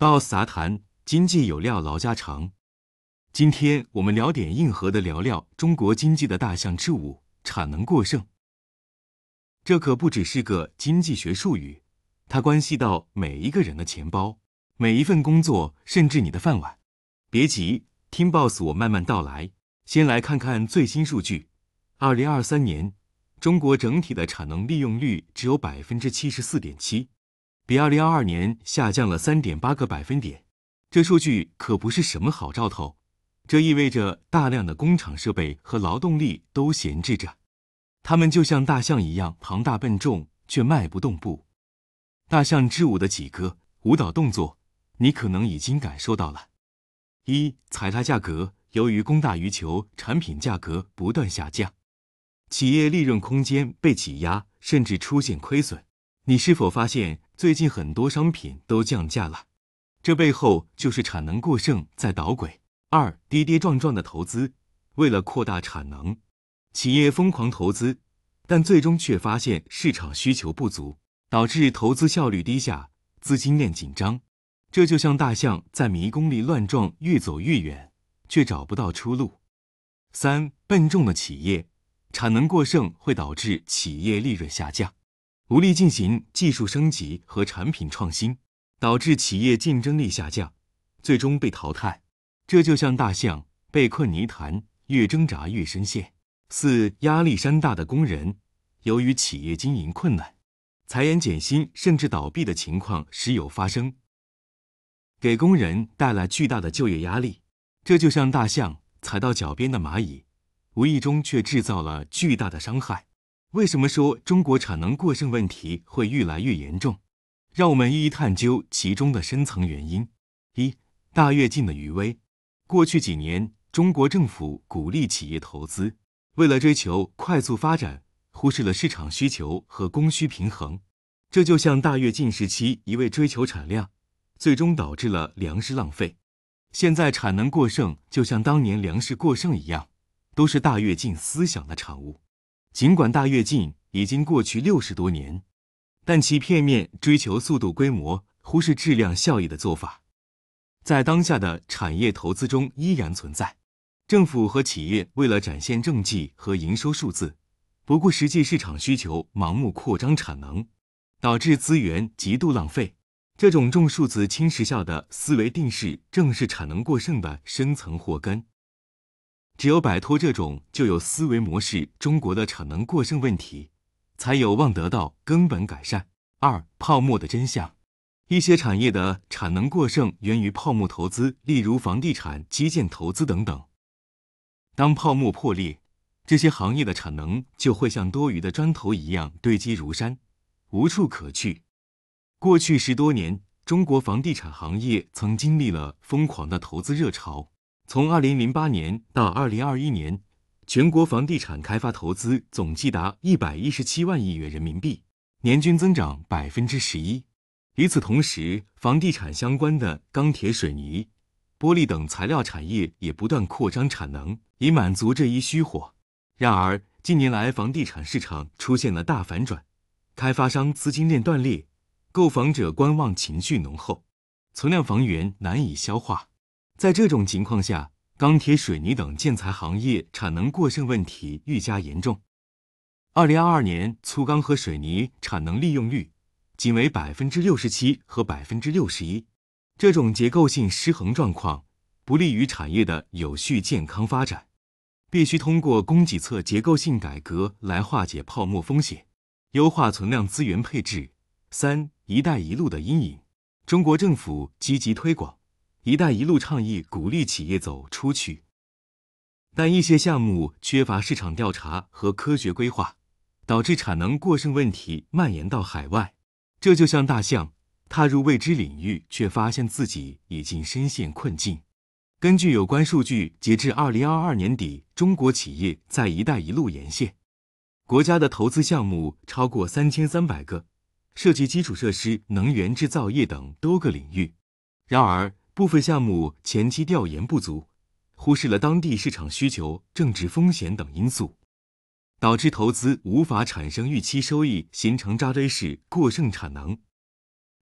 Boss 杂谈，经济有料唠家常。今天我们聊点硬核的，聊聊中国经济的大象之舞——产能过剩。这可不只是个经济学术语，它关系到每一个人的钱包、每一份工作，甚至你的饭碗。别急，听 Boss 我慢慢道来。先来看看最新数据：二零二三年，中国整体的产能利用率只有百分之七十四点七。比二零二二年下降了三点八个百分点，这数据可不是什么好兆头。这意味着大量的工厂设备和劳动力都闲置着，他们就像大象一样庞大笨重，却迈不动步。大象之舞的几个舞蹈动作，你可能已经感受到了：一、踩踏价格，由于供大于求，产品价格不断下降，企业利润空间被挤压，甚至出现亏损。你是否发现？最近很多商品都降价了，这背后就是产能过剩在捣鬼。二跌跌撞撞的投资，为了扩大产能，企业疯狂投资，但最终却发现市场需求不足，导致投资效率低下，资金链紧张。这就像大象在迷宫里乱撞，越走越远，却找不到出路。三笨重的企业，产能过剩会导致企业利润下降。无力进行技术升级和产品创新，导致企业竞争力下降，最终被淘汰。这就像大象被困泥潭，越挣扎越深陷。四压力山大的工人，由于企业经营困难，裁员减薪甚至倒闭的情况时有发生，给工人带来巨大的就业压力。这就像大象踩到脚边的蚂蚁，无意中却制造了巨大的伤害。为什么说中国产能过剩问题会越来越严重？让我们一一探究其中的深层原因。一大跃进的余威，过去几年，中国政府鼓励企业投资，为了追求快速发展，忽视了市场需求和供需平衡。这就像大跃进时期一味追求产量，最终导致了粮食浪费。现在产能过剩就像当年粮食过剩一样，都是大跃进思想的产物。尽管大跃进已经过去六十多年，但其片面追求速度、规模，忽视质量、效益的做法，在当下的产业投资中依然存在。政府和企业为了展现政绩和营收数字，不顾实际市场需求，盲目扩张产能，导致资源极度浪费。这种重数字、轻实效的思维定式，正是产能过剩的深层祸根。只有摆脱这种旧有思维模式，中国的产能过剩问题才有望得到根本改善。二、泡沫的真相，一些产业的产能过剩源于泡沫投资，例如房地产、基建投资等等。当泡沫破裂，这些行业的产能就会像多余的砖头一样堆积如山，无处可去。过去十多年，中国房地产行业曾经历了疯狂的投资热潮。从二零零八年到二零二一年，全国房地产开发投资总计达一百一十七万亿元人民币，年均增长百分之十一。与此同时，房地产相关的钢铁、水泥、玻璃等材料产业也不断扩张产能，以满足这一需求。然而，近年来房地产市场出现了大反转，开发商资金链断裂，购房者观望情绪浓厚，存量房源难以消化。在这种情况下，钢铁、水泥等建材行业产能过剩问题愈加严重。二零二二年，粗钢和水泥产能利用率仅为百分之六十七和百分之六十一。这种结构性失衡状况不利于产业的有序健康发展，必须通过供给侧结构性改革来化解泡沫风险，优化存量资源配置。三，“一带一路”的阴影，中国政府积极推广。“一带一路”倡议鼓励企业走出去，但一些项目缺乏市场调查和科学规划，导致产能过剩问题蔓延到海外。这就像大象踏入未知领域，却发现自己已经深陷困境。根据有关数据，截至二零二二年底，中国企业在“一带一路”沿线国家的投资项目超过三千三百个，涉及基础设施、能源、制造业等多个领域。然而，部分项目前期调研不足，忽视了当地市场需求、政治风险等因素，导致投资无法产生预期收益，形成扎堆式过剩产能。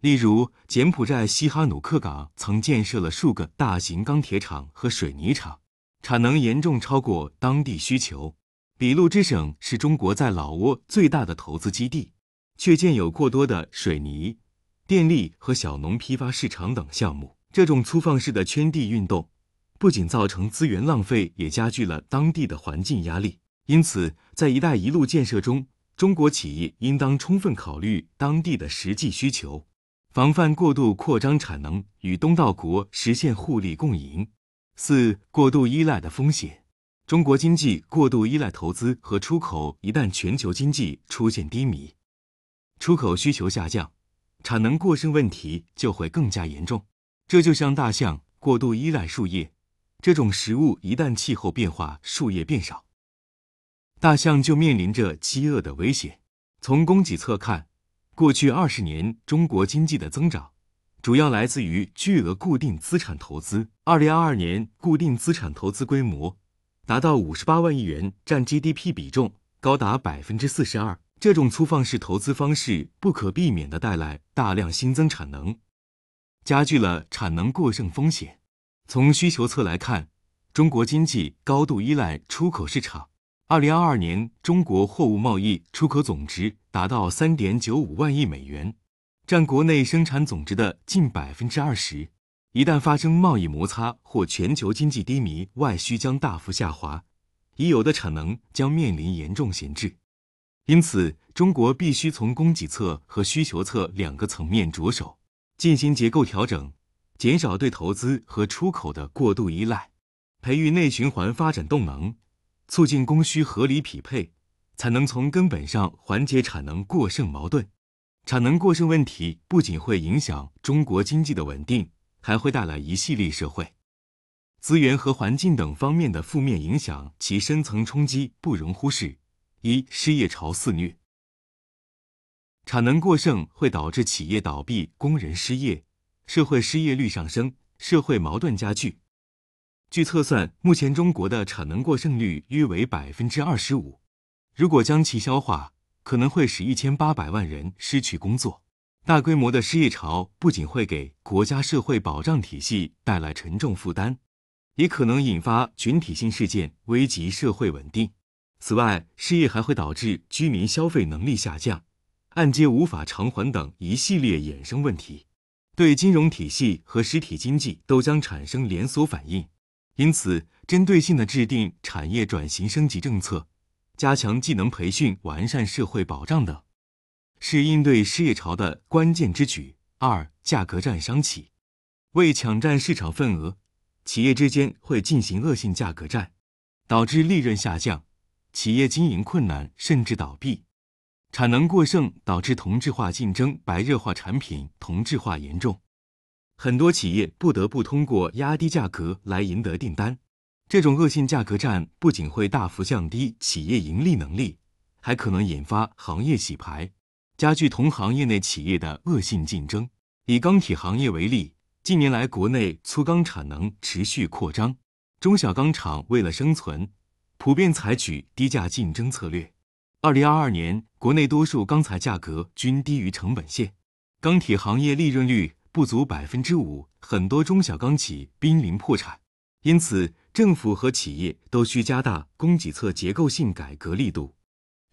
例如，柬埔寨西哈努克港曾建设了数个大型钢铁厂和水泥厂，产能严重超过当地需求。比路支省是中国在老挝最大的投资基地，却建有过多的水泥、电力和小农批发市场等项目。这种粗放式的圈地运动，不仅造成资源浪费，也加剧了当地的环境压力。因此，在“一带一路”建设中，中国企业应当充分考虑当地的实际需求，防范过度扩张产能与东道国实现互利共赢。四、过度依赖的风险：中国经济过度依赖投资和出口，一旦全球经济出现低迷，出口需求下降，产能过剩问题就会更加严重。这就像大象过度依赖树叶，这种食物一旦气候变化，树叶变少，大象就面临着饥饿的威胁。从供给侧看，过去二十年中国经济的增长，主要来自于巨额固定资产投资。二零二二年固定资产投资规模达到五十八万亿元，占 GDP 比重高达百分之四十二。这种粗放式投资方式不可避免地带来大量新增产能。加剧了产能过剩风险。从需求侧来看，中国经济高度依赖出口市场。二零二二年，中国货物贸易出口总值达到三点九五万亿美元，占国内生产总值的近百分之二十。一旦发生贸易摩擦或全球经济低迷，外需将大幅下滑，已有的产能将面临严重闲置。因此，中国必须从供给侧和需求侧两个层面着手。进行结构调整，减少对投资和出口的过度依赖，培育内循环发展动能，促进供需合理匹配，才能从根本上缓解产能过剩矛盾。产能过剩问题不仅会影响中国经济的稳定，还会带来一系列社会、资源和环境等方面的负面影响，其深层冲击不容忽视。一、失业潮肆虐。产能过剩会导致企业倒闭、工人失业、社会失业率上升、社会矛盾加剧。据测算，目前中国的产能过剩率约为百分之二十五，如果将其消化，可能会使一千八百万人失去工作。大规模的失业潮不仅会给国家社会保障体系带来沉重负担，也可能引发群体性事件，危及社会稳定。此外，失业还会导致居民消费能力下降。按揭无法偿还等一系列衍生问题，对金融体系和实体经济都将产生连锁反应。因此，针对性的制定产业转型升级政策，加强技能培训，完善社会保障等，是应对失业潮的关键之举。二、价格战商企，为抢占市场份额，企业之间会进行恶性价格战，导致利润下降，企业经营困难甚至倒闭。产能过剩导致同质化竞争白热化，产品同质化严重，很多企业不得不通过压低价格来赢得订单。这种恶性价格战不仅会大幅降低企业盈利能力，还可能引发行业洗牌，加剧同行业内企业的恶性竞争。以钢铁行业为例，近年来国内粗钢产能持续扩张，中小钢厂为了生存，普遍采取低价竞争策略。二零二二年，国内多数钢材价格均低于成本线，钢铁行业利润率不足百分之五，很多中小钢企濒临破产。因此，政府和企业都需加大供给侧结构性改革力度，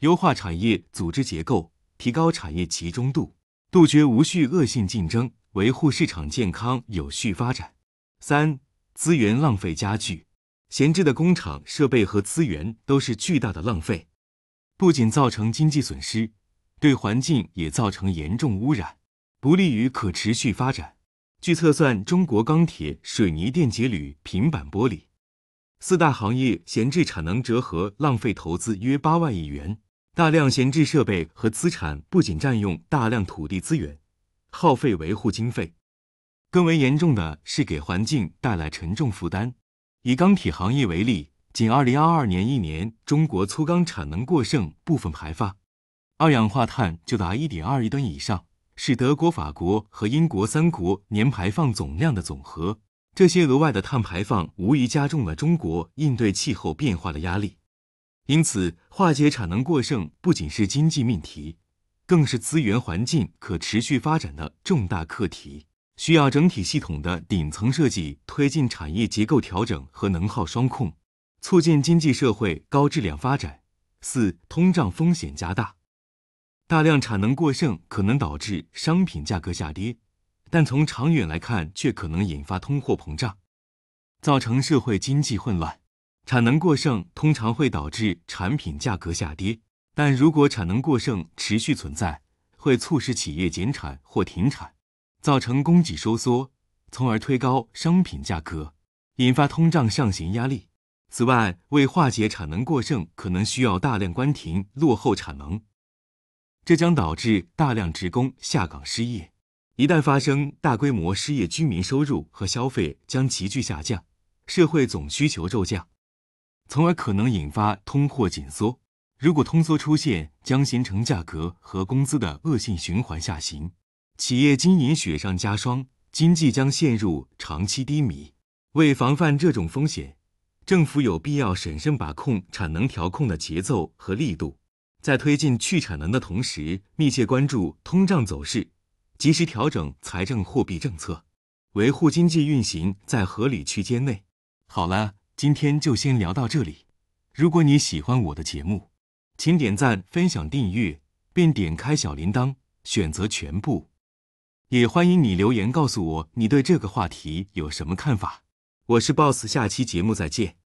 优化产业组织结构，提高产业集中度，杜绝无序恶性竞争，维护市场健康有序发展。三、资源浪费加剧，闲置的工厂设备和资源都是巨大的浪费。不仅造成经济损失，对环境也造成严重污染，不利于可持续发展。据测算，中国钢铁、水泥、电解铝、平板玻璃四大行业闲置产能折合浪费投资约八万亿元，大量闲置设备和资产不仅占用大量土地资源，耗费维护经费，更为严重的是给环境带来沉重负担。以钢铁行业为例。仅二零二二年一年，中国粗钢产能过剩部分排放二氧化碳就达一点二亿吨以上，是德国、法国和英国三国年排放总量的总和。这些额外的碳排放无疑加重了中国应对气候变化的压力。因此，化解产能过剩不仅是经济命题，更是资源环境可持续发展的重大课题，需要整体系统的顶层设计，推进产业结构调整和能耗双控。促进经济社会高质量发展。四、通胀风险加大，大量产能过剩可能导致商品价格下跌，但从长远来看，却可能引发通货膨胀，造成社会经济混乱。产能过剩通常会导致产品价格下跌，但如果产能过剩持续存在，会促使企业减产或停产，造成供给收缩，从而推高商品价格，引发通胀上行压力。此外，为化解产能过剩，可能需要大量关停落后产能，这将导致大量职工下岗失业。一旦发生大规模失业，居民收入和消费将急剧下降，社会总需求骤降，从而可能引发通货紧缩。如果通缩出现，将形成价格和工资的恶性循环下行，企业经营雪上加霜，经济将陷入长期低迷。为防范这种风险。政府有必要审慎把控产能调控的节奏和力度，在推进去产能的同时，密切关注通胀走势，及时调整财政货币政策，维护经济运行在合理区间内。好了，今天就先聊到这里。如果你喜欢我的节目，请点赞、分享、订阅，并点开小铃铛，选择全部。也欢迎你留言告诉我你对这个话题有什么看法。我是 BOSS，下期节目再见。